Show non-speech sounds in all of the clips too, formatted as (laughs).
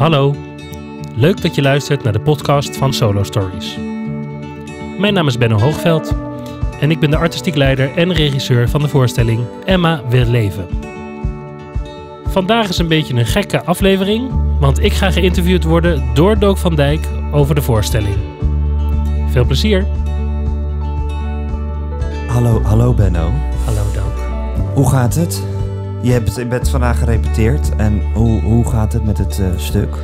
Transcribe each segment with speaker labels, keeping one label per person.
Speaker 1: Hallo, leuk dat je luistert naar de podcast van Solo Stories. Mijn naam is Benno Hoogveld en ik ben de artistiek leider en regisseur van de voorstelling Emma wil leven. Vandaag is een beetje een gekke aflevering, want ik ga geïnterviewd worden door Dook van Dijk over de
Speaker 2: voorstelling. Veel plezier! Hallo, hallo Benno. Hallo Dook. Hoe gaat het? Je, hebt, je bent vandaag gerepeteerd en hoe, hoe gaat het met het eh, stuk?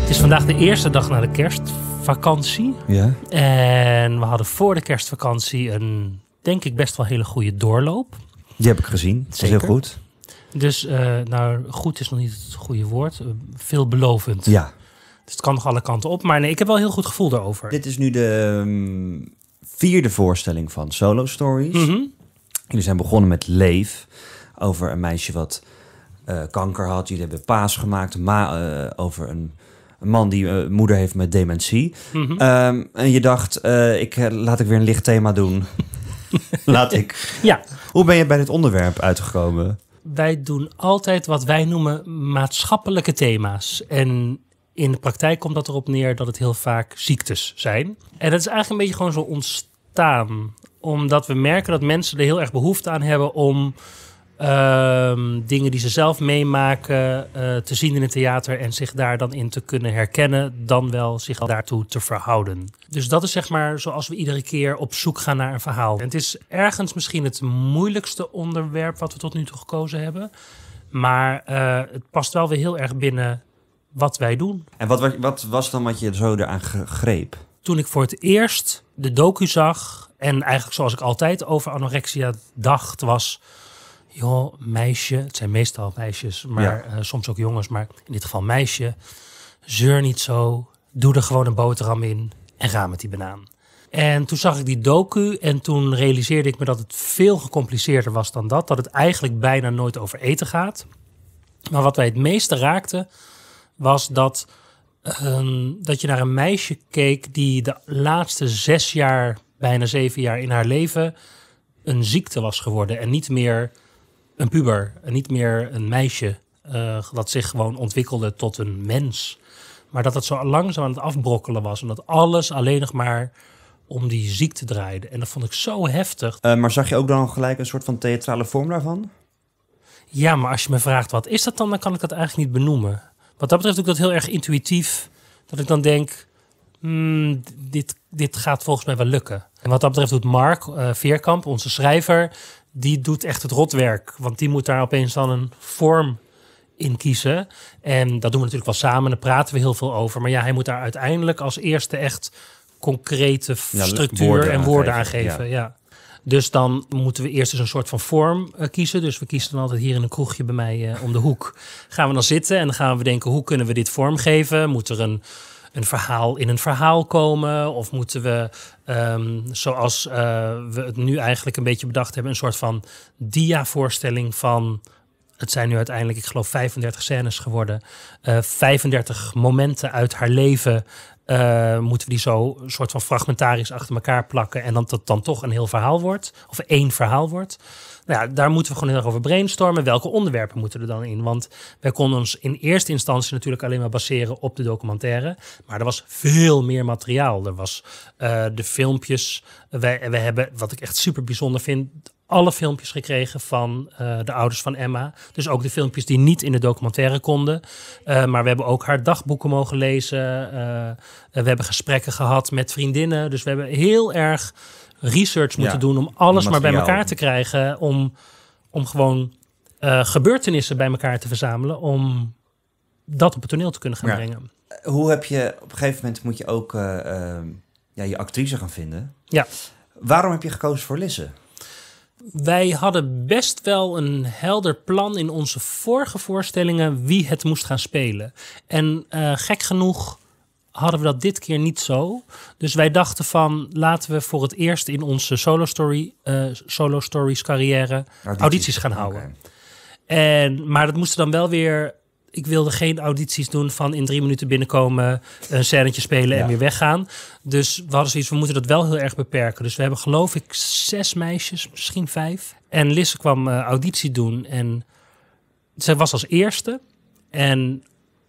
Speaker 1: Het is vandaag de eerste dag na de
Speaker 2: kerstvakantie.
Speaker 1: Ja. En we hadden voor de kerstvakantie een, denk ik, best wel hele goede doorloop.
Speaker 2: Die heb ik gezien. Zeker. is heel goed.
Speaker 1: Dus, eh, nou, goed is nog niet het goede woord. Uh, veelbelovend. Ja. Dus het kan nog alle kanten op. Maar nee, ik heb wel een heel goed gevoel daarover. Dit
Speaker 2: is nu de ehm, vierde voorstelling van Solo Stories. Mm -hmm. Jullie zijn begonnen met Leef over een meisje wat eh, kanker had. Jullie hebben paas gemaakt. Maar eh, over een, een, man die eh, moeder heeft met dementie. Mhm. Ehm, en je dacht, ik, laat ik weer een licht thema doen. (laughs) laat ik. Ja. Hoe ben je bij dit onderwerp uitgekomen?
Speaker 1: Wij doen altijd wat wij noemen maatschappelijke thema's. En in de praktijk komt dat erop neer dat het heel vaak ziektes zijn. En dat is eigenlijk een beetje gewoon zo ontstaan. Omdat we merken dat mensen er heel erg behoefte aan hebben om Ehm, dingen die ze zelf meemaken eh, te zien in het theater en zich daar dan in te kunnen herkennen, dan wel zich daartoe te verhouden. Dus dat is zeg maar zoals we iedere keer op zoek gaan naar een verhaal. En het is ergens misschien het moeilijkste onderwerp wat we tot nu toe gekozen hebben. Maar eh, het past wel weer heel erg binnen wat wij doen.
Speaker 2: En wat, wat was dan wat je zo eraan greep?
Speaker 1: Toen ik voor het eerst de docu zag en eigenlijk zoals ik altijd over anorexia dacht was joh, meisje, het zijn meestal meisjes, maar eh, soms ook jongens, maar in dit geval meisje, zeur niet zo, doe er gewoon een boterham in en ga met die banaan. En toen zag ik die docu en toen realiseerde ik me dat het veel gecompliceerder was dan dat. Dat het eigenlijk bijna nooit over eten gaat. Maar wat mij het meeste raakte, was dat, ehm, dat je naar een meisje keek die de laatste zes jaar, bijna zeven jaar in haar leven, een ziekte was geworden. En niet meer een puber, niet meer een meisje uh, dat zich gewoon ontwikkelde tot een mens. Maar dat het zo langzaam aan het afbrokkelen was en dat alles alleen nog maar om die ziekte draaide. En dat vond ik zo heftig.
Speaker 2: Eh, maar zag je ook dan gelijk een soort van theatrale vorm daarvan?
Speaker 1: Ja, maar als je me vraagt wat is dat dan, dan kan ik dat eigenlijk niet benoemen. Wat dat betreft doe ik dat heel erg intuïtief. Dat ik dan denk, hmm, dit, dit gaat volgens mij wel lukken. En wat dat betreft doet Mark eh, Veerkamp, onze schrijver, die doet echt het rotwerk. Want die moet daar opeens dan een vorm in kiezen. En dat doen we natuurlijk wel samen, daar praten we heel veel over. Maar ja, hij moet daar uiteindelijk als eerste echt concrete dus structuur en woorden aangeven. ja. Dus dan moeten we eerst eens dus een soort van vorm eh, kiezen. Dus we kiezen dan altijd hier in een kroegje bij mij eh, om de hoek. Gaan we dan zitten en dan gaan we denken: hoe kunnen we dit vormgeven? Moet er een verhaal in een verhaal komen? Of moeten we, ehm, zoals eh, we het nu eigenlijk een beetje bedacht hebben, een soort van dia-voorstelling van. Het zijn nu uiteindelijk, ik geloof, 35 scènes geworden. 35 eh, momenten uit haar leven eh, moeten we die zo een soort van fragmentarisch achter elkaar plakken. En dan dat dan toch een heel verhaal wordt. Of één verhaal wordt. Nou ja, daar moeten we gewoon heel erg over brainstormen. Welke onderwerpen moeten er dan in? Want wij konden ons in eerste instantie natuurlijk alleen maar baseren op de documentaire. Maar er was veel meer materiaal. Er was eh, de filmpjes. We, we hebben, wat ik echt super bijzonder vind, alle filmpjes gekregen van eh, de ouders van Emma. Dus ook de filmpjes die niet in de documentaire konden. Eh, maar we hebben ook haar dagboeken mogen lezen. Eh, we hebben gesprekken gehad met vriendinnen. Dus we hebben heel erg research moeten doen om alles maar bij elkaar te krijgen. Om, om gewoon gebeurtenissen bij elkaar te verzamelen. Om dat op het toneel te kunnen gaan brengen.
Speaker 2: Hoe heb je op een gegeven moment moet je ook ja, je actrice gaan vinden? Ja. Waarom heb je gekozen voor Lisse?
Speaker 1: Wij hadden best wel een helder plan in onze vorige voorstellingen wie het moest gaan spelen. En eh, gek genoeg hadden we dat dit keer niet zo. Dus wij dachten van laten we voor het eerst in onze solo, story, eh, solo stories carrière audities, gaan houden. En, maar dat moesten dan wel weer ik wilde geen audities doen van in drie minuten binnenkomen, een scènetje spelen en weer weggaan. Dus we hadden zoiets, we moeten dat wel heel erg beperken. Dus we hebben geloof ik zes meisjes, misschien vijf. En Lisse kwam eh, auditie doen en zij was als eerste. En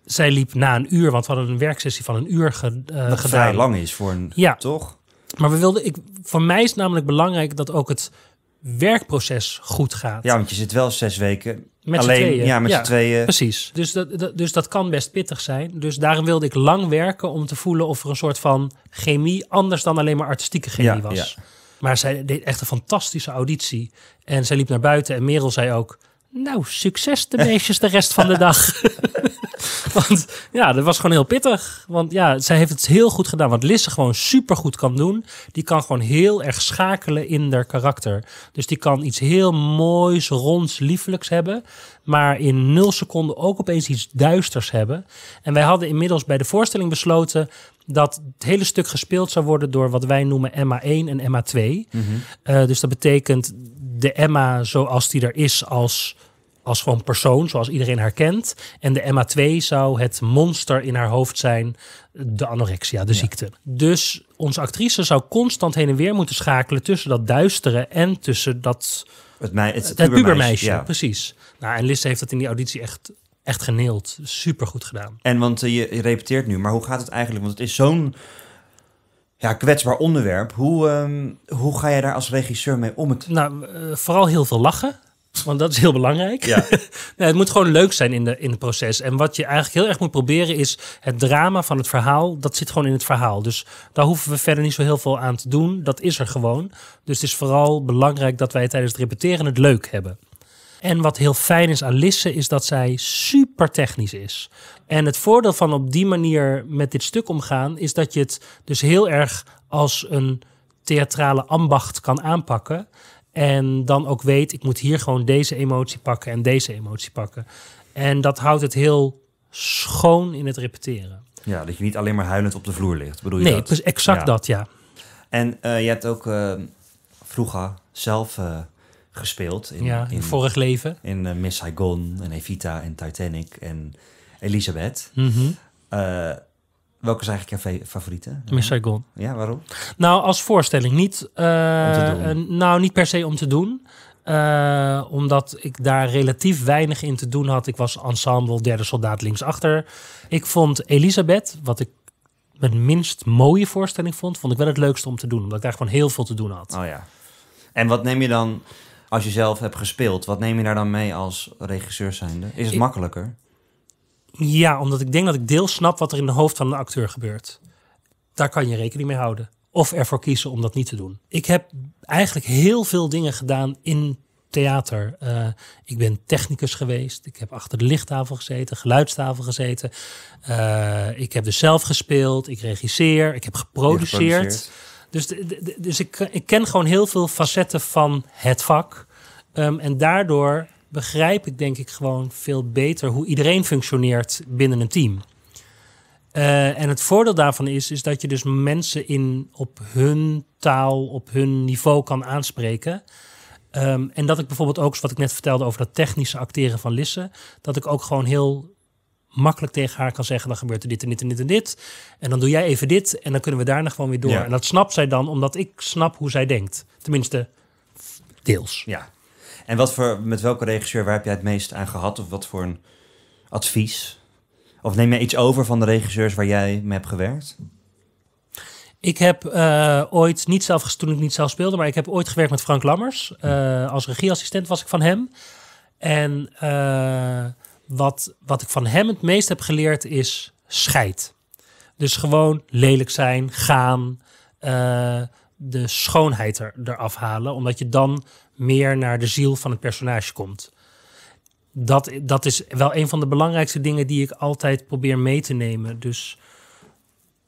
Speaker 1: zij liep na een uur, want we hadden een werksessie van een uur ge, uh, gedaan. vrij lang is voor een, ja. toch? Maar we wilden, ik, voor mij is namelijk belangrijk dat ook het werkproces goed gaat.
Speaker 2: Ja, want je zit wel zes weken Alleen, Ja, met ja, tweeën. Precies. Dus
Speaker 1: dat, dus dat kan best pittig zijn. Dus daarom wilde ik lang werken om te voelen of er een soort van chemie anders dan alleen maar artistieke chemie was. Ja. Maar zij deed echt een fantastische auditie. En zij liep naar buiten en Merel zei ook... Nou, succes de meisjes de rest van de dag. (laughs) (laughs) want ja, dat was gewoon heel pittig. Want ja, zij heeft het heel goed gedaan. Wat Lisse gewoon supergoed kan doen. Die kan gewoon heel erg schakelen in haar karakter. Dus die kan iets heel moois, ronds, liefelijks hebben. Maar in nul seconden ook opeens iets duisters hebben. En wij hadden inmiddels bij de voorstelling besloten dat het hele stuk gespeeld zou worden door wat wij noemen Emma 1 en Emma 2. Mhm. Eh, dus dat betekent de Emma zoals die er is als als gewoon persoon, zoals iedereen haar kent. En de MA2 zou het monster in haar hoofd zijn, de anorexia, de ziekte. Dus onze actrice zou constant heen en weer moeten schakelen tussen dat duistere en tussen dat.
Speaker 2: Het, mei, het, het, het pubermeisje,
Speaker 1: precies. Nou, en Lisse heeft dat in die auditie echt echt geneeld. supergoed gedaan.
Speaker 2: En want eh, je, repeteert nu, maar hoe gaat het eigenlijk? Want het is zo'n ja, kwetsbaar onderwerp. Hoe, ehm, hoe ga je daar als regisseur mee om? Het... Nou, eh,
Speaker 1: vooral heel veel lachen. Want dat is heel belangrijk. Ja. (laughs) het moet gewoon leuk zijn in, de, in het proces. En wat je eigenlijk heel erg moet proberen is het drama van het verhaal. Dat zit gewoon in het verhaal. Dus daar hoeven we verder niet zo heel veel aan te doen. Dat is er gewoon. Dus het is vooral belangrijk dat wij tijdens het repeteren het leuk hebben. En wat heel fijn is aan Lisse is dat zij super technisch is. En het voordeel van op die manier met dit stuk omgaan is dat je het dus heel erg als een theatrale ambacht kan aanpakken. En dan ook weet, ik moet hier gewoon deze emotie pakken en deze emotie pakken. En dat houdt het heel schoon in het repeteren.
Speaker 2: Ja, dat je niet alleen maar huilend op de vloer ligt, bedoel je nee, dat? exact dat, ja. En uh, je hebt ook eh, vroeger zelf eh, gespeeld. In, in, vorig leven. In Miss Saigon en Evita en Titanic en Elisabeth. Mm Welke is eigenlijk jouw favoriete? Miss Saigon. Ja, waarom?
Speaker 1: Nou, als voorstelling. Niet, eh, eh, nou, niet per se om te doen. Eh, omdat ik daar relatief weinig in te doen had. Ik was ensemble derde soldaat linksachter. Ik vond Elisabeth, wat ik mijn minst mooie voorstelling vond, vond ik wel het leukste om te doen. Omdat ik daar gewoon heel veel te doen had.
Speaker 2: Oh ja. En wat neem je dan, als je zelf hebt gespeeld, wat neem je daar dan mee als regisseur zijnde? Is het makkelijker?
Speaker 1: Ja, omdat ik denk dat ik deels snap wat er in de hoofd van een acteur gebeurt. Daar kan je rekening mee houden. Of ervoor kiezen om dat niet te doen. Ik heb eigenlijk heel veel dingen gedaan in theater. Eh, ik ben technicus geweest. Ik heb achter de lichttafel gezeten, geluidstafel gezeten. Eh, ik heb dus zelf gespeeld. Ik regisseer. Ik heb geproduceerd. Dus, dus ik, ken gewoon heel veel facetten van het vak. Ehm, en daardoor begrijp ik denk ik gewoon veel beter hoe iedereen functioneert binnen een team. Eh, en het voordeel daarvan is, is dat je dus mensen in, op hun taal, op hun niveau kan aanspreken. Ehm, en dat ik bijvoorbeeld ook, wat ik net vertelde over dat technische acteren van Lisse, dat ik ook gewoon heel makkelijk tegen haar kan zeggen: dan gebeurt er dit en dit en dit en dit. En dan doe jij even dit en dan kunnen we daarna gewoon weer door. En dat snapt zij dan, omdat ik snap hoe zij denkt. Tenminste,
Speaker 2: deels. Ja. En wat voor, met welke regisseur, waar heb jij het meest aan gehad? Of wat voor een advies? Of neem jij iets over van de regisseurs waar jij mee hebt gewerkt?
Speaker 1: Ik heb eh, ooit, niet zelf, toen ik niet zelf speelde, maar ik heb ooit gewerkt met Frank Lammers. Eh, als regieassistent was ik van hem. En eh, wat, wat ik van hem het meest heb geleerd is scheid. Dus gewoon lelijk zijn, gaan, de schoonheid er, eraf halen, omdat je dan meer naar de ziel van het personage komt. Dat, dat is wel een van de belangrijkste dingen die ik altijd probeer mee te nemen. Dus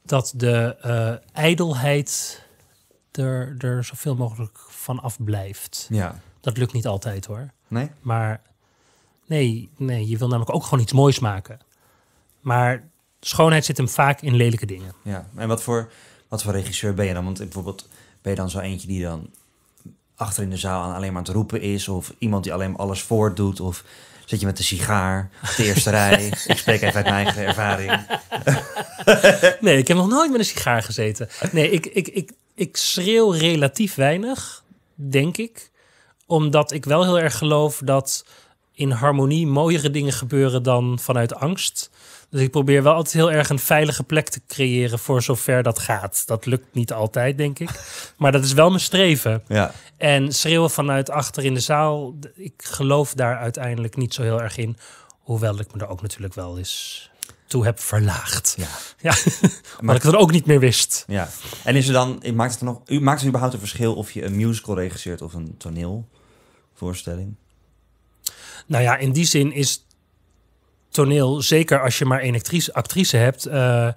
Speaker 1: dat de uh, ijdelheid er, er zoveel mogelijk van afblijft. Ja. Dat lukt niet altijd hoor. Nee. Maar nee, nee, je wil namelijk ook gewoon iets moois maken. Maar schoonheid zit hem vaak in lelijke
Speaker 2: dingen. Ja, en wat voor wat voor regisseur ben je dan? Want bijvoorbeeld ben je dan zo eentje die dan achter in de zaal alleen maar aan het roepen is, of iemand die alleen maar alles voordoet, of zit je met de sigaar op de eerste rij. (laughs) Ik spreek even uit mijn eigen ervaring. (laughs) nee, ik heb nog nooit met een sigaar gezeten.
Speaker 1: Nee, ik, ik, ik, ik schreeuw relatief weinig, denk ik. Omdat ik wel heel erg geloof dat in harmonie mooiere dingen gebeuren dan vanuit angst. Dus ik probeer wel altijd heel erg een veilige plek te creëren voor zover dat gaat. Dat lukt niet altijd, denk ik. (laughs) Maar dat is wel mijn streven. Ja. En schreeuwen vanuit achter in de zaal, ik geloof daar uiteindelijk niet zo heel erg in. Hoewel ik me er ook natuurlijk wel eens toe heb verlaagd. Ja. (laughs) ja. (laughs) maar ik er ook niet meer wist.
Speaker 2: Ja. En is er dan, maakt het, er nog, maakt het überhaupt een verschil of je een musical regisseert of een toneelvoorstelling?
Speaker 1: Nou ja, in die zin is toneel, zeker als je maar één actrice, actrice hebt, eh, eh,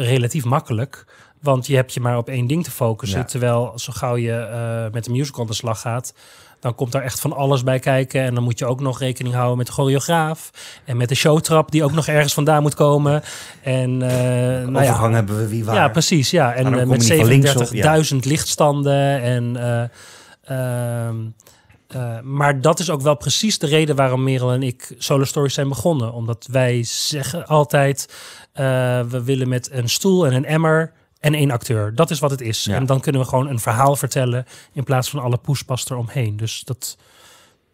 Speaker 1: relatief makkelijk. Want je hebt je maar op één ding te focussen. Terwijl zo gauw je eh, met een musical aan de slag gaat, dan komt daar echt van alles bij kijken. En dan moet je ook nog rekening houden met de choreograaf. En met de showtrap die ook nog ergens vandaan moet komen. En nou overgang ja. hebben we wie waar. Ja, precies. Ja. En met 37.000 lichtstanden. En uh, eh, maar dat is ook wel precies de reden waarom Merel en ik Solo Stories zijn begonnen. Omdat wij zeggen altijd, eh, we willen met een stoel en een emmer en één acteur. Dat is wat het is. En dan kunnen we gewoon een verhaal vertellen in plaats van alle poespas eromheen. Dus dat,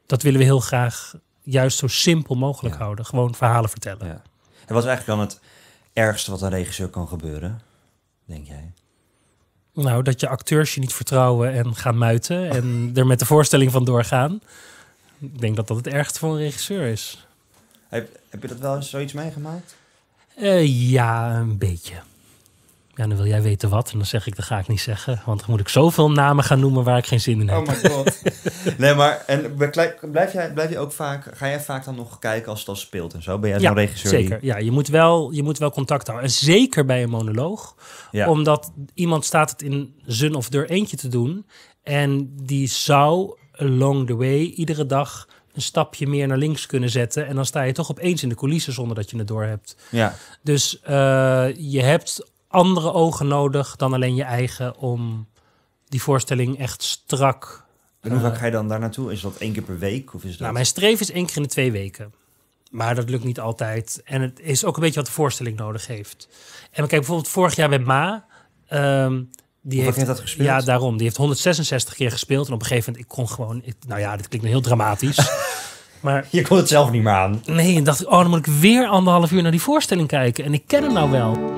Speaker 1: dat willen we heel graag juist zo simpel mogelijk houden. Gewoon verhalen vertellen. Ja.
Speaker 2: En wat is eigenlijk dan het ergste wat een regisseur kan gebeuren, denk jij?
Speaker 1: Nou, dat je acteurs je niet vertrouwen en gaan muiten en (laughs) er met de voorstelling van doorgaan. Ik denk dat dat het ergste voor een regisseur is.
Speaker 2: Heb, heb je dat wel eens zoiets meegemaakt?
Speaker 1: Uh, ja, een beetje. Ja, dan wil jij weten wat. En dan zeg ik, dat ga ik niet zeggen. Want dan moet ik zoveel namen gaan noemen waar ik geen zin in heb. Oh my god.
Speaker 2: (laughs) nee, maar en blijf, jij, blijf je ook vaak... Ga jij vaak dan nog kijken als het al speelt en zo? Ben jij zo'n regisseur? zeker.
Speaker 1: Ja, je moet, wel, je moet wel contact houden. En zeker bij een monoloog. Ja. Omdat iemand staat het in zijn of deur eentje te doen. En die zou along the way iedere dag een stapje meer naar links kunnen zetten. En dan sta je toch opeens in de coulissen zonder dat je het door hebt. Ja. Dus eh, je hebt andere ogen nodig dan alleen je eigen om die voorstelling echt strak. En hoe eh, ga je
Speaker 2: dan daar naartoe? Is dat één keer per week? Of is nou, dat... Nou, mijn
Speaker 1: streef is één keer in de twee weken. Maar dat lukt niet altijd. En het is ook een beetje wat de voorstelling nodig heeft. En kijk, bijvoorbeeld vorig jaar bij Ma. Um, die heeft, heeft, dat gespeeld? Ja, daarom. Die heeft 166 keer gespeeld. En op een gegeven moment, ik kon gewoon... Ik, nou ja, dit klinkt heel dramatisch. (laughs) maar, je kon het zelf niet meer aan. Nee, en dacht ik, oh, dan moet ik weer anderhalf uur naar die voorstelling kijken. En ik ken hem nou wel.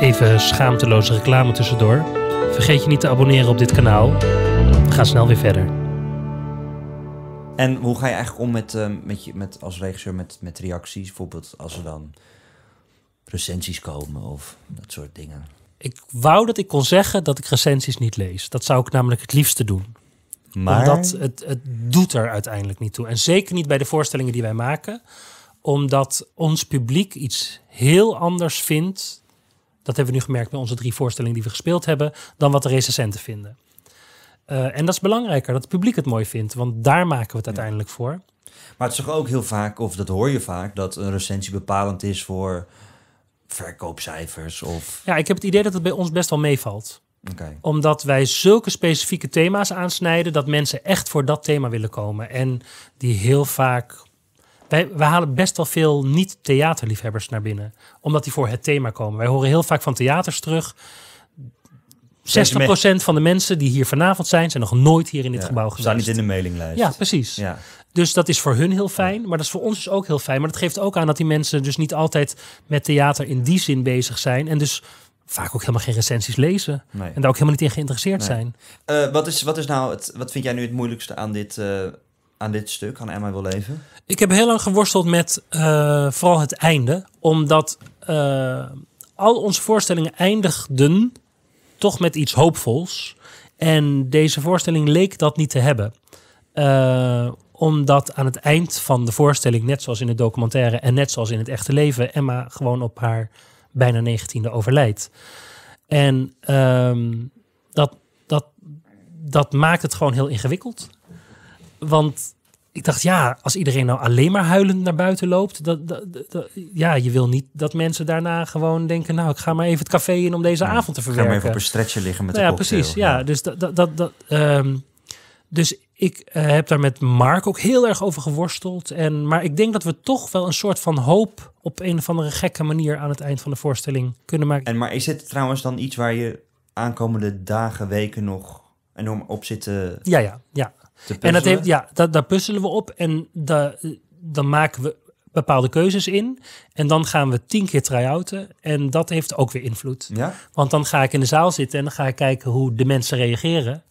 Speaker 1: Even schaamteloze reclame tussendoor. Vergeet je niet te abonneren op dit kanaal. Ga snel weer verder.
Speaker 2: En hoe ga je eigenlijk om met, ehm, met, je, met als regisseur met, met reacties? Bijvoorbeeld als er dan recensies komen of dat soort dingen.
Speaker 1: Ik wou dat ik kon zeggen dat ik recensies niet lees. Dat zou ik namelijk het liefste doen. Maar... Omdat het, het doet er uiteindelijk niet toe. En zeker niet bij de voorstellingen die wij maken. Omdat ons publiek iets heel anders vindt dat hebben we nu gemerkt bij onze drie voorstellingen die we gespeeld hebben, dan wat de recensenten vinden. Eh, en dat is belangrijker, dat het publiek het mooi vindt, want daar maken we het uiteindelijk voor.
Speaker 2: Maar het is ook heel vaak, of dat hoor je vaak, dat een recensie bepalend is voor verkoopcijfers? Of...
Speaker 1: Ja, ik heb het idee dat het bij ons best wel meevalt. Omdat wij zulke specifieke thema's aansnijden dat mensen echt voor dat thema willen komen. En die heel vaak wij, halen best wel veel niet-theaterliefhebbers naar binnen. Omdat die voor het thema komen. Wij horen heel vaak van theaters terug. 60% van de mensen die hier vanavond zijn, zijn nog nooit hier in dit gebouw geweest. Staan niet in de
Speaker 2: mailinglijst. Ja, precies. Ja.
Speaker 1: Dus dat is voor hun heel fijn, maar dat is voor ons dus ook heel fijn. Maar dat geeft ook aan dat die mensen dus niet altijd met theater in die zin bezig zijn. En dus vaak ook helemaal geen recensies lezen. En daar ook helemaal niet in geïnteresseerd zijn.
Speaker 2: Eh, wat, is, wat, is nou het, wat vind jij nu het moeilijkste aan dit, eh, aan dit stuk, aan Emma wil leven?
Speaker 1: Ik heb heel lang geworsteld met eh, vooral het einde. Omdat eh, al onze voorstellingen eindigden toch met iets hoopvols. En deze voorstelling leek dat niet te hebben. Eh, omdat aan het eind van de voorstelling, net zoals in de documentaire en net zoals in het echte leven, Emma gewoon op haar bijna negentiende overlijdt. En ehm, dat, dat, dat maakt het gewoon heel ingewikkeld. Want ik dacht, ja, als iedereen nou alleen maar huilend naar buiten loopt, dat, dat, ja, je wil niet dat mensen daarna gewoon denken, nou, ik ga maar even het café in om deze avond te verwerken. Ik ga maar even op een stretchje liggen met nou, de ja, Precies, ja, Dus, dat, dat, dat, ehm, dus ik eh, heb daar met Mark ook heel erg over geworsteld. En, maar ik denk dat we toch wel een soort van hoop op een of andere gekke manier aan het eind van de voorstelling kunnen maken.
Speaker 2: En maar is het trouwens dan iets waar je aankomende dagen, weken nog enorm op zitten? Ja, ja, ja. En dat heeft,
Speaker 1: ja, daar puzzelen we op en dan maken we bepaalde keuzes in. En dan gaan we tien keer try-outen. En dat heeft ook weer invloed. Ja? Want dan ga ik in de zaal zitten en dan ga ik kijken hoe de mensen reageren.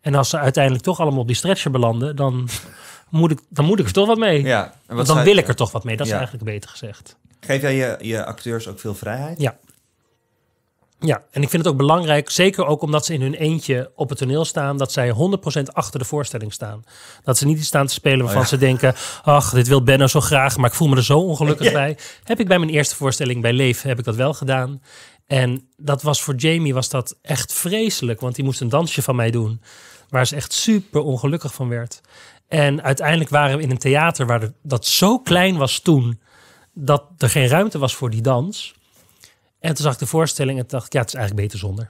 Speaker 1: En als ze uiteindelijk toch allemaal op die stretcher belanden, dan (laughs) moet ik, dan moet ik er toch wat mee. Ja, dan wil ik er toch wat mee. Dat is eigenlijk
Speaker 2: beter gezegd. Geef jij je, je acteurs ook veel vrijheid?
Speaker 1: Ja. Ja, en ik vind het ook belangrijk, zeker ook omdat ze in hun eentje op het toneel staan, dat zij 100% achter de voorstelling staan. Dat ze niet staan te spelen waarvan oh ze denken, ach, dit wil Benno zo graag, maar ik voel me er zo ongelukkig bij. Heb ik bij mijn eerste voorstelling bij Leef, heb ik dat wel gedaan. En dat was voor Jamie was dat echt vreselijk, want die moest een dansje van mij doen, waar ze echt super ongelukkig van werd. En uiteindelijk waren we in een theater waar dat zo klein was toen, dat er geen ruimte was voor die dans. En toen zag ik de voorstelling en dacht ik, ja, het is eigenlijk beter zonder.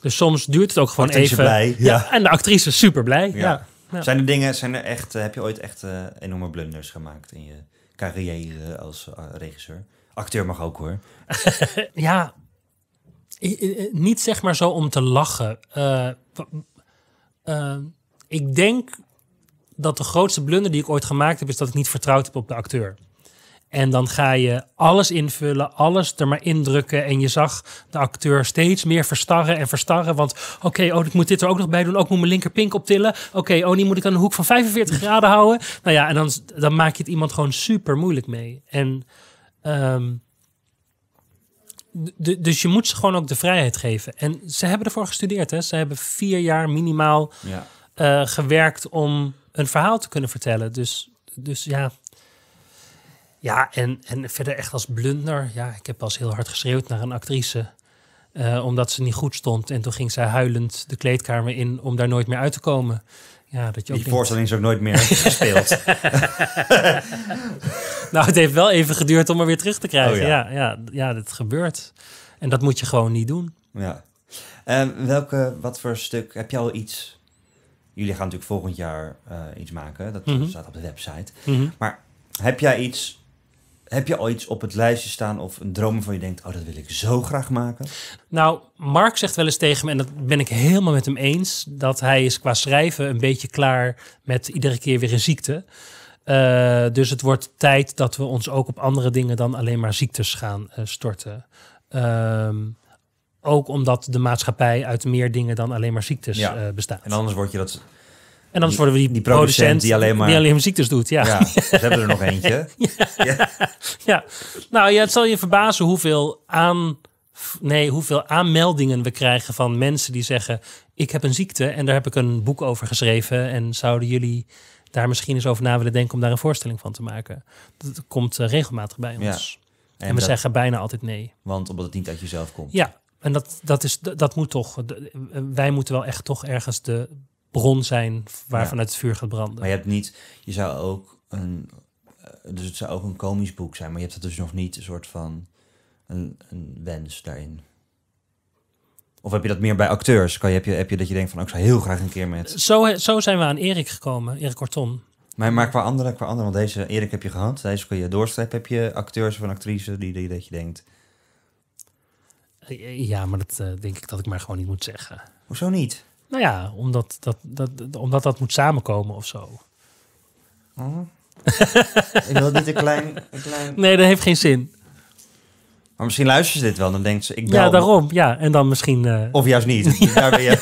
Speaker 1: Dus soms duurt het ook gewoon even. Blij, ja. En de actrice is super blij. Ja. Zijn
Speaker 2: er dingen, zijn er echt, eh, heb je ooit echt eh, enorme blunders gemaakt in je carrière als eh, regisseur? Acteur mag ook hoor. (laughs) ja, niet zeg
Speaker 1: maar zo om te lachen. ik denk dat de grootste blunder die ik ooit gemaakt heb, is dat ik niet vertrouwd heb op de acteur. En dan ga je alles invullen, alles er maar indrukken. En je zag de acteur steeds meer verstarren en verstarren. Want oké, oh, ik moet dit er ook nog bij doen. Ook moet mijn linkerpink optillen. Oké, oh, die moet ik aan een hoek van 45 graden houden. Nou ja, en dan, dan maak je het iemand gewoon super moeilijk mee. En ehm, dus je moet ze gewoon ook de vrijheid geven. En ze hebben ervoor gestudeerd. Hè? Ze hebben vier jaar minimaal eh, gewerkt om een verhaal te kunnen vertellen. Dus, dus ja, ja, en, en verder echt als blunder. Ja, ik heb pas heel hard geschreeuwd naar een actrice. Uh, omdat ze niet goed stond. En toen ging zij huilend de kleedkamer in om daar nooit meer uit te komen. Ja, dat je Die ook voorstelling is ook nooit meer (laughs) gespeeld. (laughs) nou, het heeft wel even geduurd om er weer terug te krijgen. Oh ja. Ja, ja, dat gebeurt. En dat moet je gewoon niet doen.
Speaker 2: Ja. Ehm, welke, wat voor stuk, heb je al iets? Jullie gaan natuurlijk volgend jaar eh, iets maken. Dat mhm. staat op de website. Mhm. Maar heb jij iets heb je al iets op het lijstje staan of een droom van je denkt, oh dat wil ik zo graag maken?
Speaker 1: Nou, Mark zegt wel eens tegen me, en dat ben ik helemaal met hem eens, dat hij is qua schrijven een beetje klaar met iedere keer weer een ziekte. Eh, dus het wordt tijd dat we ons ook op andere dingen dan alleen maar ziektes gaan eh, storten. Ehm, ook omdat de maatschappij uit meer dingen dan alleen maar ziektes eh, bestaat. En anders
Speaker 2: word je dat en anders worden we die, producent, die alleen maar, die alleen ziektes doet. Ja, dus hebben er nog eentje. (laughs)
Speaker 1: Ja. (laughs) ja. nou ja, het zal je verbazen hoeveel, aan, nee, hoeveel aanmeldingen we krijgen van mensen die zeggen: Ik heb een ziekte en daar heb ik een boek over geschreven. En zouden jullie daar misschien eens over na willen denken om daar een voorstelling van te maken? Dat komt eh, regelmatig bij ons. En, we zeggen bijna altijd nee.
Speaker 2: Want omdat het niet uit jezelf komt. Ja,
Speaker 1: en dat, dat, is, dat moet toch. Eh, wij moeten wel echt toch ergens de bron zijn waarvan het vuur gaat branden. Maar je hebt
Speaker 2: niet, je zou ook een, eh, dus het zou ook een komisch boek zijn, maar je hebt het dus nog niet een soort van een, een wens daarin. Of heb je dat meer bij acteurs? Kan je, heb, je, heb je dat je denkt van, ook oh, zou heel graag een keer met...
Speaker 1: Zo, zo zijn we aan Erik gekomen, Erik Kortom.
Speaker 2: Maar, maar qua andere, qua andere, want deze Erik heb je gehad, deze kun je doorstrepen. Heb je acteurs of actrices die, die dat je denkt?
Speaker 1: Eh, ja, maar dat eh, denk ik dat ik maar gewoon niet moet zeggen. Hoezo niet? Nou ja, omdat dat, dat, omdat dat moet samenkomen of zo. Mhm. (laughs) ik wil niet een klein, een klein... Nee, dat heeft geen
Speaker 2: zin. Maar misschien luisteren ze dit wel, dan denkt ze... Ik ben. ja, daarom.
Speaker 1: Ja, en dan misschien... Eh, of juist niet. Daar ben je...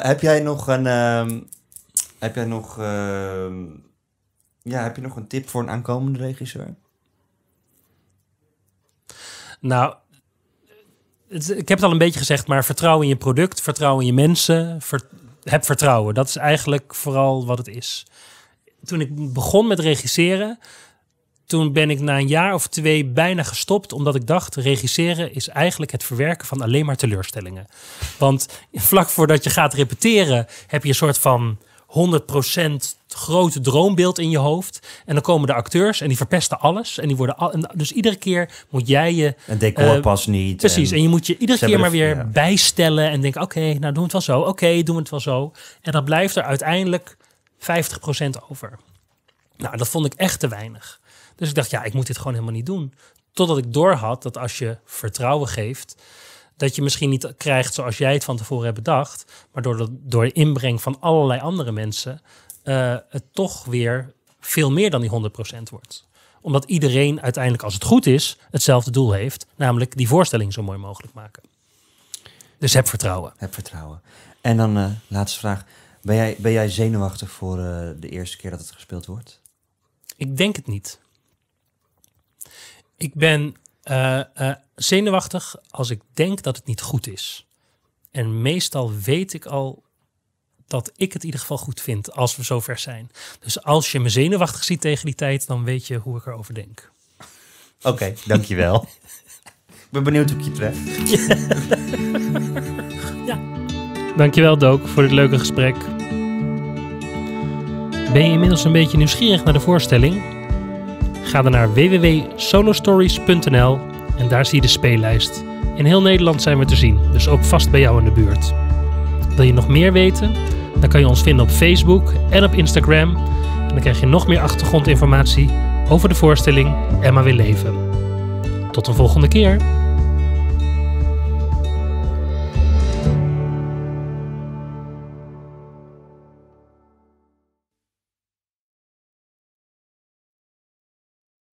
Speaker 2: heb jij nog een... Ehm, heb jij nog... Ehm, ja, heb je nog een tip voor een aankomende regisseur? Nou,
Speaker 1: ik heb het al een beetje gezegd, maar vertrouw in je product, vertrouw in je mensen, heb vertrouwen. Dat is eigenlijk vooral wat het is. Toen ik begon met regisseren, toen ben ik na een jaar of twee bijna gestopt, omdat ik dacht: regisseren is eigenlijk het verwerken van alleen maar teleurstellingen. Want vlak voordat je gaat repeteren, heb je een soort van 100% grote droombeeld in je hoofd. En dan komen de acteurs en die verpesten alles. En die worden al, dus iedere keer moet jij je. En decor eh, pas niet. Precies. En, je moet je iedere keer maar weer bijstellen. En denken: oké, nou doen we het wel zo. Oké, doen we het wel zo. En dan blijft er uiteindelijk 50% over. Nou, dat vond ik echt te weinig. Dus ik dacht: ja, ik moet dit gewoon helemaal niet doen. Totdat ik doorhad dat als je vertrouwen geeft dat je misschien niet krijgt zoals jij het van tevoren hebt bedacht, maar door de, door inbreng van allerlei andere mensen eh, het toch weer veel meer dan die 100% wordt. Omdat iedereen uiteindelijk, als het goed is, hetzelfde doel heeft, namelijk die voorstelling zo mooi mogelijk maken. Dus heb vertrouwen. Heb vertrouwen.
Speaker 2: En dan uh, laatste vraag. Ben jij, ben jij zenuwachtig voor eh, de eerste keer dat het gespeeld wordt?
Speaker 1: Ik denk het niet. Ik ben eh, eh, zenuwachtig als ik denk dat het niet goed is. En meestal weet ik al dat ik het in ieder geval goed vind als we zover zijn. Dus als je me zenuwachtig ziet tegen die tijd, dan weet je hoe ik erover denk.
Speaker 2: Oké, okay, dankjewel. ik ben
Speaker 1: benieuwd hoe ik je tref. (laughs) ja. Dankjewel Dook voor dit leuke gesprek. Ben je inmiddels een beetje nieuwsgierig naar de voorstelling? Ga dan naar www.solostories.nl en daar zie je de speellijst. In heel Nederland zijn we te zien, dus ook vast bij jou in de buurt. Wil je nog meer weten? Dan kan je ons vinden op Facebook en op Instagram. En dan krijg je nog meer achtergrondinformatie over de voorstelling Emma wil leven. Tot een volgende keer!